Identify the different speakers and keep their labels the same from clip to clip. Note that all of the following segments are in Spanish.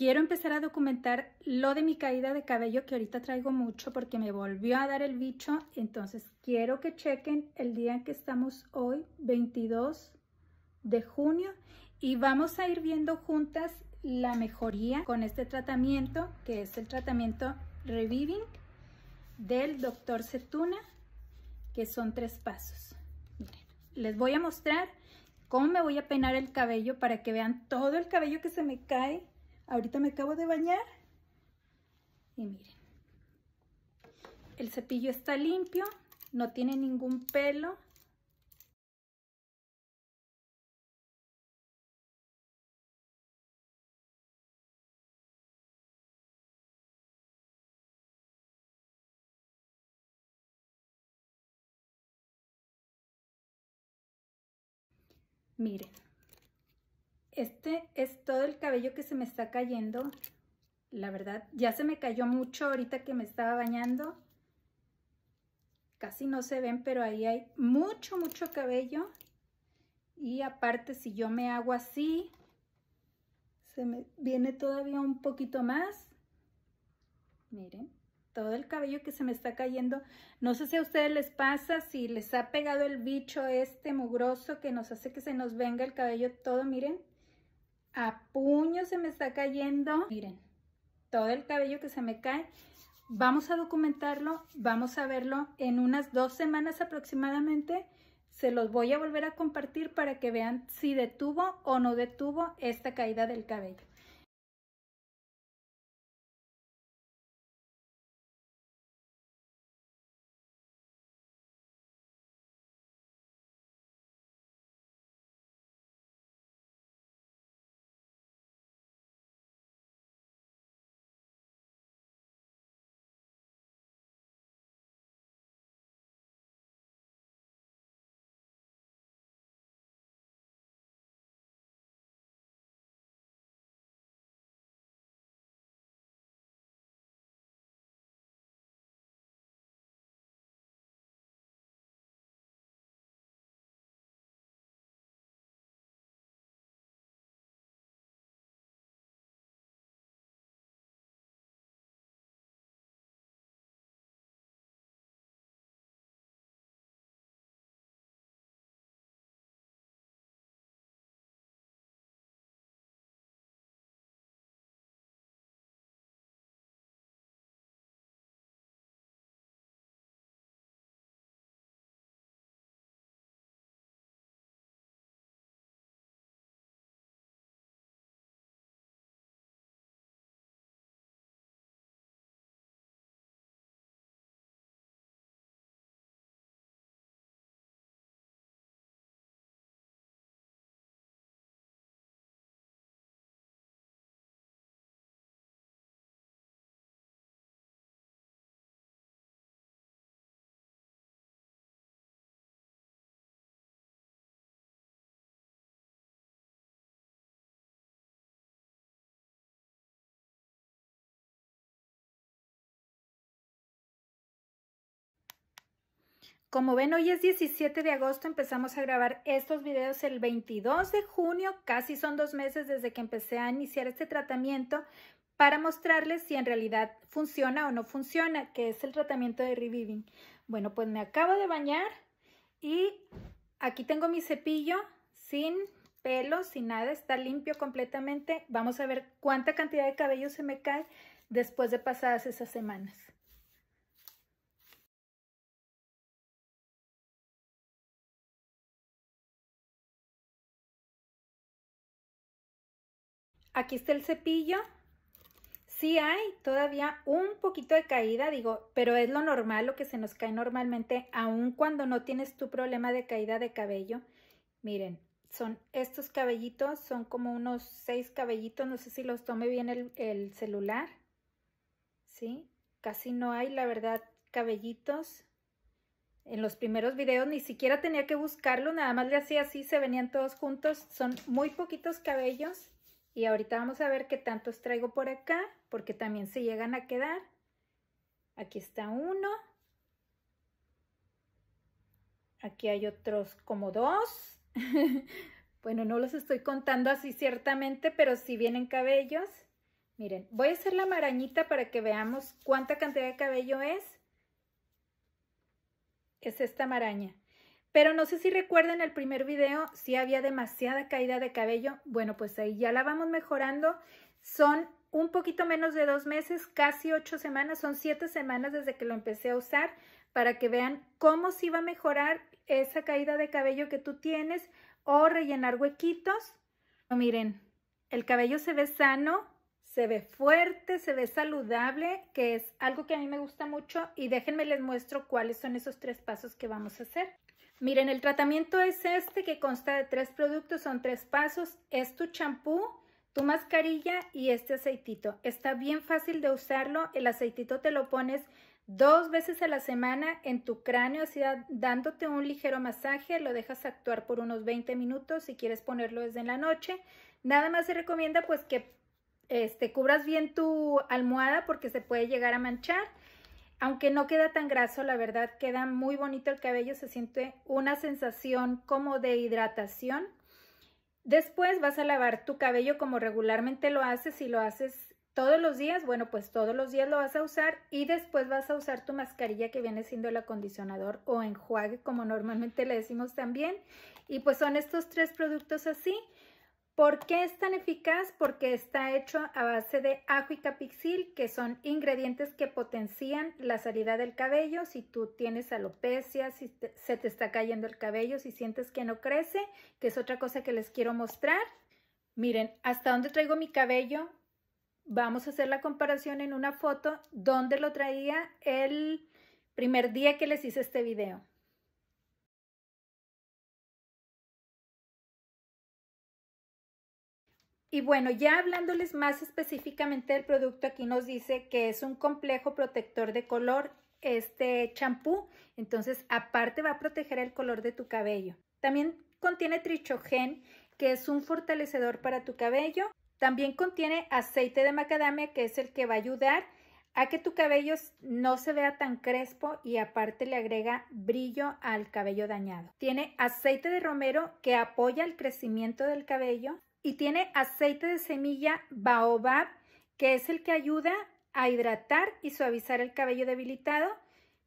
Speaker 1: quiero empezar a documentar lo de mi caída de cabello que ahorita traigo mucho porque me volvió a dar el bicho. Entonces quiero que chequen el día en que estamos hoy, 22 de junio. Y vamos a ir viendo juntas la mejoría con este tratamiento que es el tratamiento Reviving del doctor Cetuna que son tres pasos. les voy a mostrar cómo me voy a peinar el cabello para que vean todo el cabello que se me cae Ahorita me acabo de bañar y miren. El cepillo está limpio, no tiene ningún pelo. Miren este es todo el cabello que se me está cayendo. La verdad, ya se me cayó mucho ahorita que me estaba bañando. Casi no se ven, pero ahí hay mucho, mucho cabello. Y aparte, si yo me hago así, se me viene todavía un poquito más. Miren, todo el cabello que se me está cayendo. No sé si a ustedes les pasa, si les ha pegado el bicho este mugroso que nos hace que se nos venga el cabello todo, miren a puño se me está cayendo. Miren, todo el cabello que se me cae. Vamos a documentarlo, vamos a verlo en unas dos semanas aproximadamente. Se los voy a volver a compartir para que vean si detuvo o no detuvo esta caída del cabello. Como ven, hoy es 17 de agosto, empezamos a grabar estos videos el 22 de junio, casi son dos meses desde que empecé a iniciar este tratamiento para mostrarles si en realidad funciona o no funciona, que es el tratamiento de Reviving. Bueno, pues me acabo de bañar y aquí tengo mi cepillo sin pelo, sin nada, está limpio completamente. Vamos a ver cuánta cantidad de cabello se me cae después de pasadas esas semanas. aquí está el cepillo. Sí hay todavía un poquito de caída, digo, pero es lo normal, lo que se nos cae normalmente, aun cuando no tienes tu problema de caída de cabello. Miren, son estos cabellitos, son como unos seis cabellitos, no sé si los tome bien el, celular. ¿Sí? Casi no hay, la verdad, cabellitos. En los primeros videos ni siquiera tenía que buscarlo, nada más le hacía así, se venían todos juntos. Son muy poquitos cabellos. Y ahorita vamos a ver qué tantos traigo por acá, porque también se llegan a quedar. Aquí está uno. Aquí hay otros como dos. bueno, no los estoy contando así ciertamente, pero sí vienen cabellos. Miren, voy a hacer la marañita para que veamos cuánta cantidad de cabello es. Es esta maraña. Pero no sé si recuerden el primer video, si había demasiada caída de cabello. Bueno, pues ahí ya la vamos mejorando. Son un poquito menos de dos meses, casi ocho semanas, son siete semanas desde que lo empecé a usar para que vean cómo se iba a mejorar esa caída de cabello que tú tienes o rellenar huequitos. miren, el cabello se ve sano, se ve fuerte, se ve saludable, que es algo que a mí me gusta mucho y déjenme les muestro cuáles son esos tres pasos que vamos a hacer. Miren, el tratamiento es este que consta de tres productos, son tres pasos. Es tu champú, tu mascarilla y este aceitito. Está bien fácil de usarlo. El aceitito te lo pones dos veces a la semana en tu cráneo, así dándote un ligero masaje, lo dejas actuar por unos 20 minutos si quieres ponerlo desde la noche. Nada más se recomienda pues que este, cubras bien tu almohada porque se puede llegar a manchar aunque no queda tan graso, la verdad queda muy bonito el cabello, se siente una sensación como de hidratación. Después vas a lavar tu cabello como regularmente lo haces, y lo haces todos los días, bueno, pues todos los días lo vas a usar y después vas a usar tu mascarilla que viene siendo el acondicionador o enjuague, como normalmente le decimos también. Y pues son estos tres productos así. ¿Por qué es tan eficaz? Porque está hecho a base de ajo y capixil, que son ingredientes que potencian la salida del cabello. Si tú tienes alopecia, si se te está cayendo el cabello, si sientes que no crece, que es otra cosa que les quiero mostrar. Miren, hasta dónde traigo mi cabello. Vamos a hacer la comparación en una foto donde lo traía el primer día que les hice este video. Y bueno, ya hablándoles más específicamente del producto, aquí nos dice que es un complejo protector de color, este champú, entonces aparte va a proteger el color de tu cabello. También contiene trichogen, que es un fortalecedor para tu cabello. También contiene aceite de macadamia, que es el que va a ayudar a que tu cabello no se vea tan crespo y aparte le agrega brillo al cabello dañado. Tiene aceite de romero que apoya el crecimiento del cabello y tiene aceite de semilla baobab, que es el que ayuda a hidratar y suavizar el cabello debilitado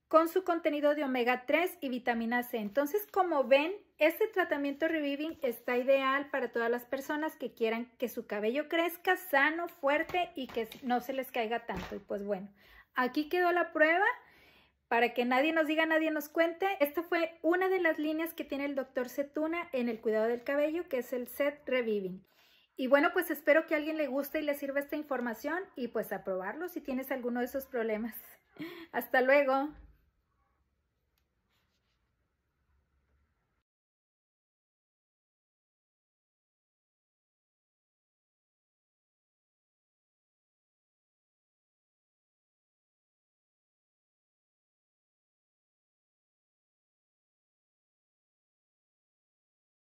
Speaker 1: con su contenido de omega 3 y vitamina C. Entonces, como ven, este tratamiento Reviving está ideal para todas las personas que quieran que su cabello crezca sano, fuerte y que no se les caiga tanto. Y pues bueno, aquí quedó la prueba para que nadie nos diga, nadie nos cuente. Esta fue una de las líneas que tiene el doctor Setuna en el cuidado del cabello, que es el Set Reviving. Y bueno, pues espero que a alguien le guste y le sirva esta información y pues a probarlo si tienes alguno de esos problemas. Hasta luego.